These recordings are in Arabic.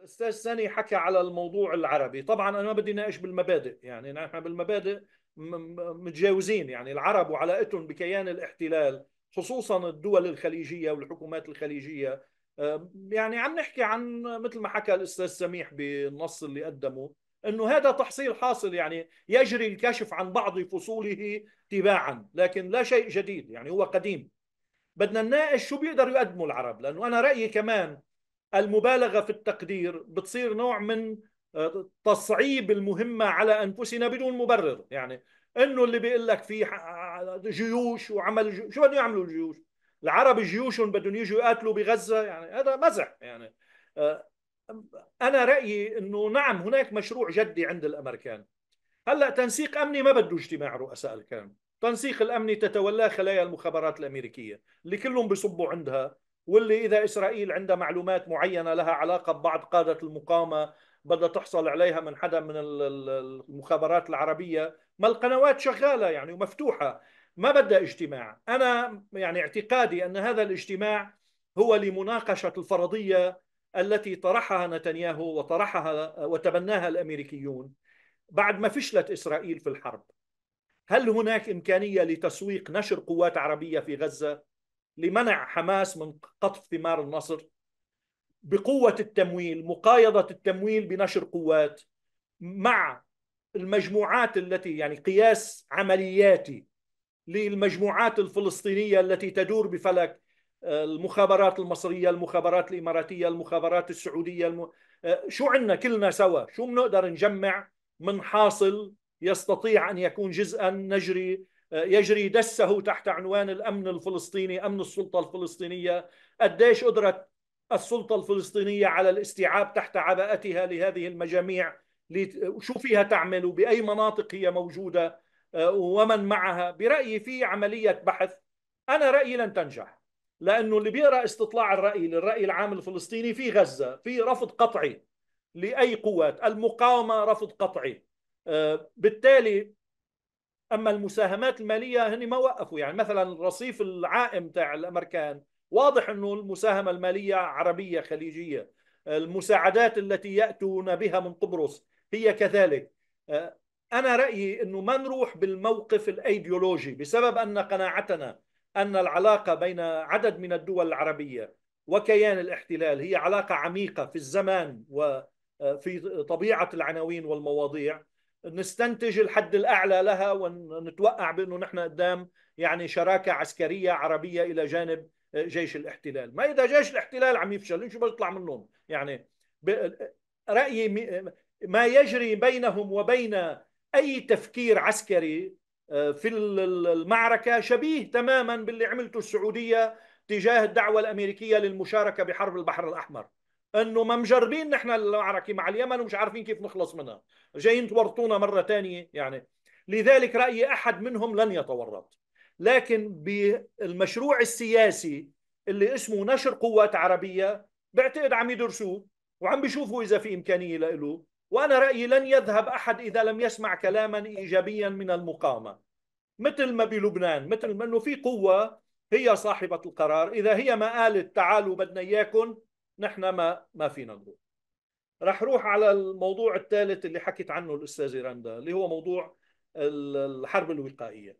الاستاذ ثاني حكى على الموضوع العربي طبعا انا ما بدي ناقش بالمبادئ يعني نحن بالمبادئ متجاوزين يعني العرب وعلاقتهم بكيان الاحتلال خصوصا الدول الخليجيه والحكومات الخليجيه يعني عم نحكي عن مثل ما حكى الاستاذ سميح بالنص اللي قدمه انه هذا تحصيل حاصل يعني يجري الكشف عن بعض فصوله تباعا لكن لا شيء جديد يعني هو قديم بدنا نناقش شو بيقدروا يقدموا العرب لانه انا رايي كمان المبالغه في التقدير بتصير نوع من آه، تصعيب المهمه على انفسنا بدون مبرر يعني انه اللي بيقول لك في جيوش وعمل جيوش. شو بدهم يعملوا الجيوش؟ العرب جيوشهم بدهم يجوا يقاتلوا بغزه يعني هذا مزح يعني آه، انا رايي انه نعم هناك مشروع جدي عند الامريكان هلا تنسيق امني ما بده اجتماع رؤساء الكام تنسيق الامني تتولاه خلايا المخابرات الامريكيه اللي كلهم بيصبوا عندها واللي إذا إسرائيل عندها معلومات معينة لها علاقة ببعض قادة المقاومة بدها تحصل عليها من حدا من المخابرات العربية ما القنوات شغالة يعني ومفتوحة ما بدأ اجتماع أنا يعني اعتقادي أن هذا الاجتماع هو لمناقشة الفرضية التي طرحها نتنياهو وطرحها وتبناها الأمريكيون بعد ما فشلت إسرائيل في الحرب هل هناك إمكانية لتسويق نشر قوات عربية في غزة؟ لمنع حماس من قطف ثمار النصر بقوة التمويل مقايضة التمويل بنشر قوات مع المجموعات التي يعني قياس عملياتي للمجموعات الفلسطينية التي تدور بفلك آه، المخابرات المصرية المخابرات الإماراتية المخابرات السعودية الم... آه، شو عندنا كلنا سوا شو بنقدر نجمع من حاصل يستطيع أن يكون جزءا نجري يجري دسه تحت عنوان الأمن الفلسطيني أمن السلطة الفلسطينية قديش قدرت السلطة الفلسطينية على الاستيعاب تحت عباءتها لهذه المجاميع شو فيها تعمل وبأي مناطق هي موجودة ومن معها برأيي في عملية بحث أنا رأيي لن تنجح لأنه اللي بيقرأ استطلاع الرأي للرأي العام الفلسطيني في غزة في رفض قطعي لأي قوات المقاومة رفض قطعي آه، بالتالي اما المساهمات الماليه هن ما وقفوا يعني مثلا الرصيف العائم تاع الامريكان واضح انه المساهمه الماليه عربيه خليجيه المساعدات التي ياتون بها من قبرص هي كذلك أه، انا رايي انه ما نروح بالموقف الايديولوجي بسبب ان قناعتنا ان العلاقه بين عدد من الدول العربيه وكيان الاحتلال هي علاقه عميقه في الزمان وفي أه، طبيعه العناوين والمواضيع نستنتج الحد الأعلى لها ونتوقع بأنه نحن قدام يعني شراكة عسكرية عربية إلى جانب جيش الاحتلال ما إذا جيش الاحتلال عم يفشل شو بيطلع منهم يعني رأيي ما يجري بينهم وبين أي تفكير عسكري آه، في المعركة شبيه تماما باللي عملته السعودية تجاه الدعوة الأمريكية للمشاركة بحرب البحر الأحمر انه ما مجربين نحن المعركه مع اليمن ومش عارفين كيف نخلص منها جايين تورطونا مره ثانيه يعني لذلك رايي احد منهم لن يتورط لكن بالمشروع السياسي اللي اسمه نشر قوات عربيه بعتقد عم يدرسوه وعم بيشوفوا اذا في امكانيه له وانا رايي لن يذهب احد اذا لم يسمع كلاما ايجابيا من المقاومه مثل ما بلبنان مثل ما انه في قوه هي صاحبه القرار اذا هي ما قالت تعالوا بدنا اياكم نحن ما ما فينا نروح رح روح على الموضوع الثالث اللي حكيت عنه الاستاذه رندا اللي هو موضوع الحرب الوقائيه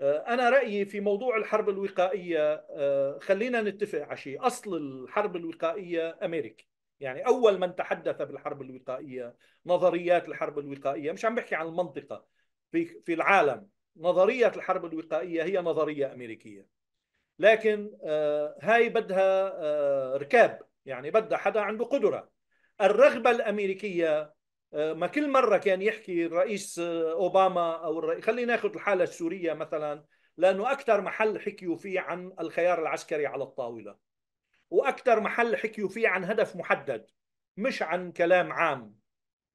آه، انا رايي في موضوع الحرب الوقائيه آه، خلينا نتفق على شيء اصل الحرب الوقائيه امريكي يعني اول من تحدث بالحرب الوقائيه نظريات الحرب الوقائيه مش عم بحكي عن المنطقه في في العالم نظريه الحرب الوقائيه هي نظريه امريكيه لكن آه، هاي بدها ركاب يعني بدها حدا عنده قدرة الرغبة الأمريكية آه، ما كل مرة كان يحكي الرئيس آه، أوباما أو الرئيس خلينا ناخذ الحالة السورية مثلا لأنه أكثر محل حكيوا فيه عن الخيار العسكري على الطاولة وأكثر محل حكيوا فيه عن هدف محدد مش عن كلام عام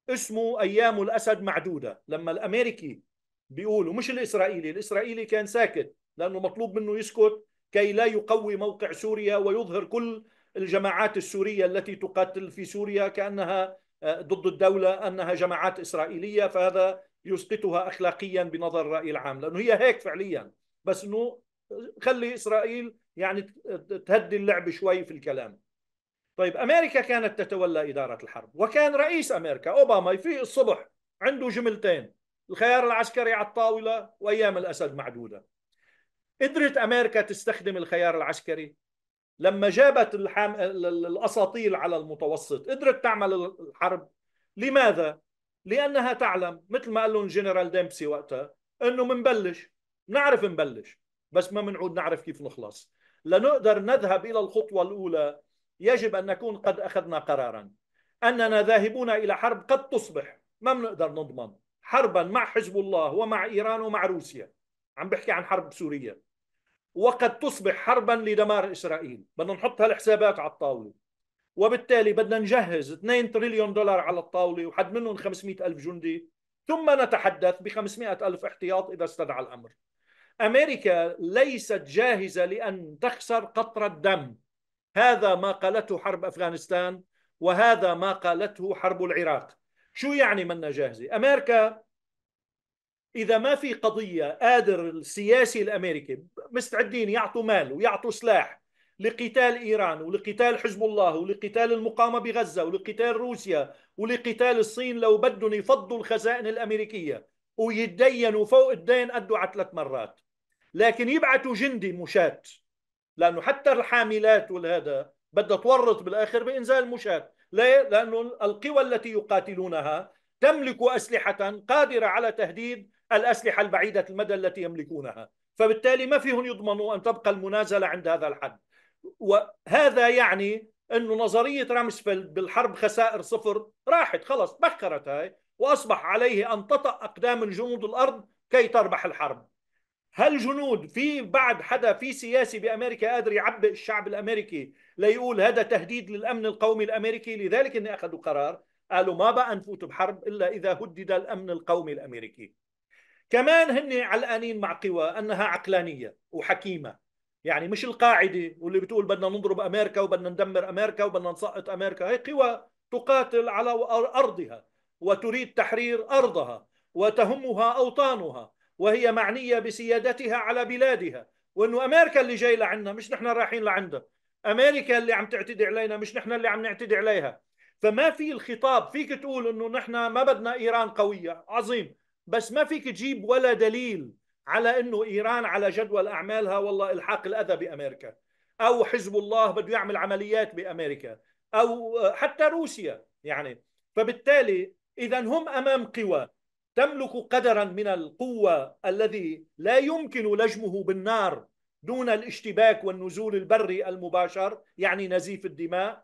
اسمه أيام الأسد معدودة لما الأمريكي بيقولوا مش الإسرائيلي الإسرائيلي كان ساكت لأنه مطلوب منه يسكت كي لا يقوي موقع سوريا ويظهر كل الجماعات السورية التي تقاتل في سوريا كأنها آه، ضد الدولة أنها جماعات إسرائيلية فهذا يسقطها أخلاقيا بنظر الرأي العام لأنه هي هيك فعليا بس أنه آه، خلي إسرائيل يعني آه، تهدي اللعب شوي في الكلام طيب أمريكا كانت تتولى إدارة الحرب وكان رئيس أمريكا أوباما في الصبح عنده جملتين الخيار العسكري على الطاولة وأيام الأسد معدودة قدرت أمريكا تستخدم الخيار العسكري لما جابت الحام... الاساطيل على المتوسط قدرت تعمل الحرب لماذا؟ لانها تعلم مثل ما قال لهم جنرال ديمبسي وقتها انه منبلش نعرف نبلش بس ما بنعود نعرف كيف نخلص لنقدر نذهب الى الخطوه الاولى يجب ان نكون قد اخذنا قرارا اننا ذاهبون الى حرب قد تصبح ما بنقدر نضمن حربا مع حزب الله ومع ايران ومع روسيا عم بحكي عن حرب سوريه وقد تصبح حربا لدمار إسرائيل بدنا نحط هالحسابات على الطاولة وبالتالي بدنا نجهز 2 تريليون دولار على الطاولة وحد منهم 500 ألف جندي ثم نتحدث ب 500 ألف احتياط إذا استدعى الأمر أمريكا ليست جاهزة لأن تخسر قطرة دم هذا ما قالته حرب أفغانستان وهذا ما قالته حرب العراق شو يعني منا جاهزة؟ أمريكا اذا ما في قضيه قادر السياسي الامريكي مستعدين يعطوا مال ويعطوا سلاح لقتال ايران ولقتال حزب الله ولقتال المقاومه بغزه ولقتال روسيا ولقتال الصين لو بدهم يفضوا الخزائن الامريكيه ويتدينوا فوق الدين قدوا على ثلاث مرات لكن يبعثوا جندي مشاة لانه حتى الحاملات والهذا بدها تورط بالاخر بانزال مشاة ليه؟ لانه القوى التي يقاتلونها تملك اسلحه قادره على تهديد الأسلحة البعيدة المدى التي يملكونها فبالتالي ما فيهم يضمنوا أن تبقى المنازلة عند هذا الحد وهذا يعني أنه نظرية رامسفيلد بالحرب خسائر صفر راحت خلص بخرت هاي وأصبح عليه أن تطأ أقدام الجنود الأرض كي تربح الحرب هل جنود في بعد حدا في سياسي بامريكا قادر يعبئ الشعب الامريكي ليقول هذا تهديد للامن القومي الامريكي لذلك ان اخذوا قرار قالوا ما بقى نفوت بحرب الا اذا هدد الامن القومي الامريكي كمان هن علقانين مع قوى انها عقلانيه وحكيمه يعني مش القاعده واللي بتقول بدنا نضرب امريكا وبدنا ندمر امريكا وبدنا نسقط امريكا هي قوى تقاتل على ارضها وتريد تحرير ارضها وتهمها اوطانها وهي معنيه بسيادتها على بلادها وانه امريكا اللي جاي لعنا مش نحن رايحين لعندها امريكا اللي عم تعتدي علينا مش نحن اللي عم نعتدي عليها فما في الخطاب فيك تقول انه نحن ما بدنا ايران قويه عظيم بس ما فيك تجيب ولا دليل على انه ايران على جدول اعمالها والله الحاق الاذى بامريكا او حزب الله بده يعمل عمليات بامريكا او حتى روسيا يعني فبالتالي اذا هم امام قوى تملك قدرا من القوه الذي لا يمكن لجمه بالنار دون الاشتباك والنزول البري المباشر يعني نزيف الدماء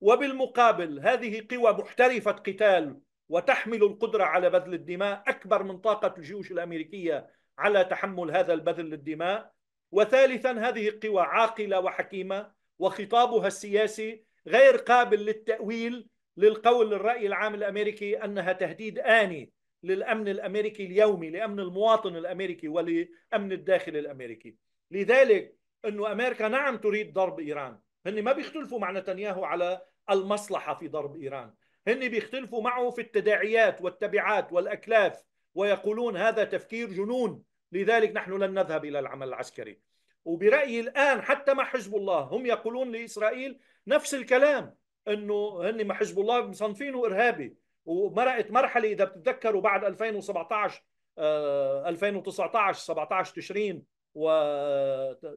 وبالمقابل هذه قوى محترفه قتال وتحمل القدرة على بذل الدماء أكبر من طاقة الجيوش الأمريكية على تحمل هذا البذل للدماء وثالثا هذه قوى عاقلة وحكيمة وخطابها السياسي غير قابل للتأويل للقول للرأي العام الأمريكي أنها تهديد آني للأمن الأمريكي اليومي لأمن المواطن الأمريكي ولأمن الداخل الأمريكي لذلك أن أمريكا نعم تريد ضرب إيران هني ما بيختلفوا مع نتنياهو على المصلحة في ضرب إيران هن بيختلفوا معه في التداعيات والتبعات والأكلاف ويقولون هذا تفكير جنون لذلك نحن لن نذهب إلى العمل العسكري وبرأيي الآن حتى مع حزب الله هم يقولون لإسرائيل نفس الكلام أنه هن مع حزب الله مصنفينه إرهابي ومرقت مرحلة إذا بتتذكروا بعد 2017 2019 17 تشرين و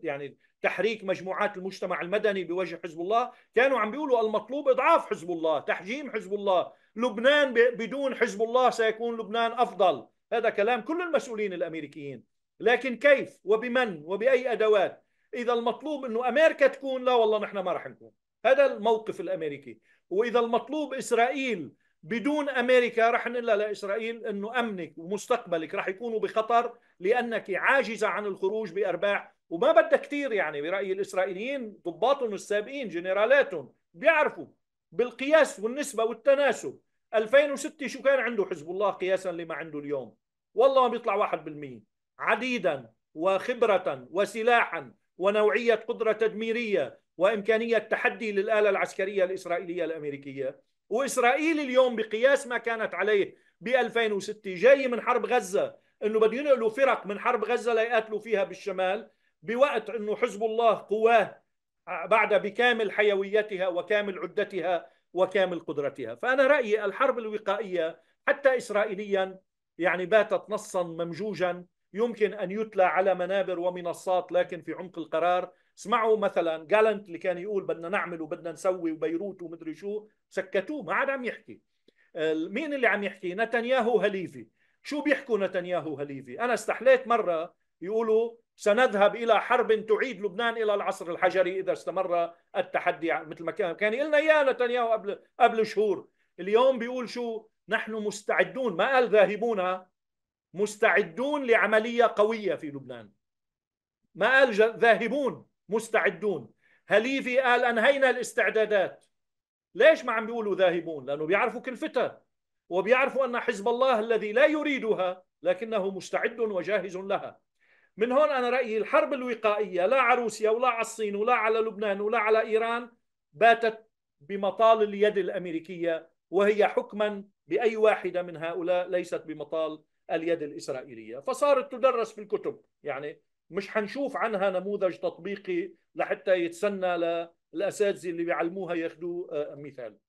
يعني تحريك مجموعات المجتمع المدني بوجه حزب الله كانوا عم بيقولوا المطلوب إضعاف حزب الله تحجيم حزب الله لبنان بدون حزب الله سيكون لبنان أفضل هذا كلام كل المسؤولين الأمريكيين لكن كيف وبمن وبأي أدوات إذا المطلوب أنه أمريكا تكون لا والله نحن ما رح نكون هذا الموقف الأمريكي وإذا المطلوب إسرائيل بدون امريكا رح نقول لاسرائيل انه امنك ومستقبلك رح يكونوا بخطر لانك عاجزه عن الخروج بارباح وما بدها كثير يعني برايي الاسرائيليين ضباطهم السابقين جنرالاتهم بيعرفوا بالقياس والنسبه والتناسب 2006 شو كان عنده حزب الله قياسا لما عنده اليوم والله ما بيطلع 1% عديدا وخبره وسلاحا ونوعيه قدره تدميريه وامكانيه تحدي للاله العسكريه الاسرائيليه الامريكيه واسرائيل اليوم بقياس ما كانت عليه ب 2006 جاي من حرب غزه انه بده ينقلوا فرق من حرب غزه ليقاتلوا فيها بالشمال بوقت انه حزب الله قواه آه، بعد بكامل حيويتها وكامل عدتها وكامل قدرتها فانا رايي الحرب الوقائيه حتى اسرائيليا يعني باتت نصا ممجوجا يمكن ان يتلى على منابر ومنصات لكن في عمق القرار اسمعوا مثلا جالنت اللي كان يقول بدنا نعمل وبدنا نسوي وبيروت ومدري شو سكتوه ما عاد عم يحكي مين اللي عم يحكي نتنياهو هليفي شو بيحكوا نتنياهو هليفي انا استحليت مره يقولوا سنذهب الى حرب تعيد لبنان الى العصر الحجري اذا استمر التحدي مثل ما كان كان لنا اياه نتنياهو قبل قبل شهور اليوم بيقول شو نحن مستعدون ما قال ذاهبون مستعدون لعمليه قويه في لبنان ما قال ذاهبون مستعدون هليفي قال انهينا الاستعدادات ليش ما عم بيقولوا ذاهبون لانه بيعرفوا كلفتها وبيعرفوا ان حزب الله الذي لا يريدها لكنه مستعد وجاهز لها من هون أنا رأيي الحرب الوقائية لا على روسيا ولا على الصين ولا على لبنان ولا على إيران باتت بمطال اليد الأمريكية وهي حكما بأي واحدة من هؤلاء ليست بمطال اليد الإسرائيلية فصارت تدرس في الكتب يعني مش حنشوف عنها نموذج تطبيقي لحتى يتسنى للأساتذة اللي بيعلموها ياخذوا آه، مثال